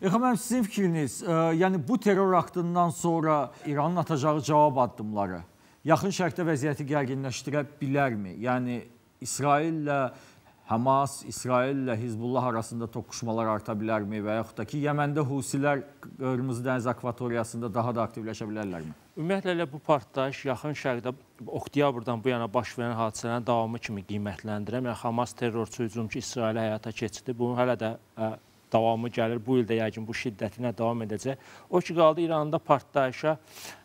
Elxan müəllim, sizin fikriniz, ə, yəni bu terror aktından sonra İranın atacağı cavab addımları yaxın şərqdə vəziyyəti gərginləşdirə bilərmi? Yəni İsraillə Həmas, İsraillə Hizbullah arasında toqquşmalar arta bilərmi və yaxud da ki, Yəməndə Husilər Qırmızı Dəniz akvatoriyasında daha da aktivləşə bilərlərmi? Ümumiyyətlə elə bu partlayış yaxın şərqdə oktyabrdan bu yana baş verən hadisələrin davamı kimi qiymətləndirəm. Yəni Hamas terrorçu hücumçu İsrailə həyata keçirdi. Bunun hələ də ə, e, davamı gəlir. Bu il də yəqin bu şiddətinə davam edəcək. O ki qaldı İranda partlayışa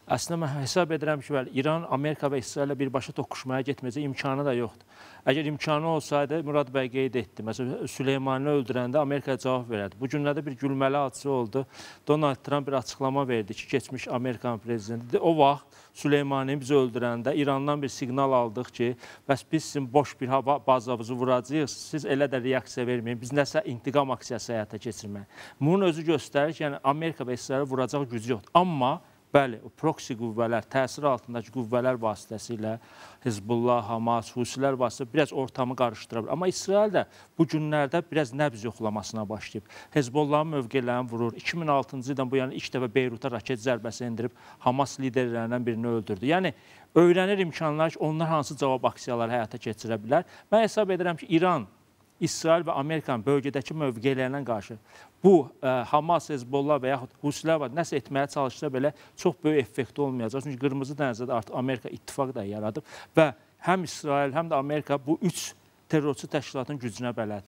Əslində mən hesab edirəm ki, bəli, İran Amerika və İsraillə birbaşa toqquşmaya getməyəcək, imkanı da yoxdur. Əgər imkanı olsaydı, Murad bəy qeyd etdi. Məsələn, Süleymanı öldürəndə Amerika cavab verərdi. Bu günlərdə bir gülməli hadisə oldu. Donald Trump bir açıqlama verdi ki, keçmiş Amerikan prezidenti o vaxt Süleymanı bizi öldürəndə İrandan bir siqnal aldıq ki, bəs biz sizin boş bir hava bazanızı vuracağıq, siz elə də reaksiya verməyin, biz nəsə intiqam aksiyası həyata keçirmək. Bunun özü göstərir ki, yəni Amerika və İsrail vuracaq gücü yoxdur. Amma Bəli, proksi qüvvələr, təsir altındakı qüvvələr vasitəsilə Hizbullah, Hamas, Husilər vasitəsilə biraz ortamı qarışdıra bilər. Amma İsrail də bu günlərdə biraz nəbz yoxlamasına başlayıb. Hizbullahın mövqelərini vurur. 2006-cı ildən bu yana ilk dəfə Beyruta raket zərbəsi endirib Hamas liderlərindən birini öldürdü. Yəni öyrənir imkanlar ki, onlar hansı cavab aksiyaları həyata keçirə bilər. Mən hesab edirəm ki, İran İsrail və Amerikanın bölgədəki mövqelərinə qarşı bu ə, e, Hamas, Hezbollah və yaxud Husilər var, nəsə etməyə çalışsa belə çox böyük effekti olmayacaq. Çünki Qırmızı dənizdə də artıq Amerika ittifaq da yaradıb və həm İsrail, həm də Amerika bu üç terrorçu təşkilatın gücünə bələddir.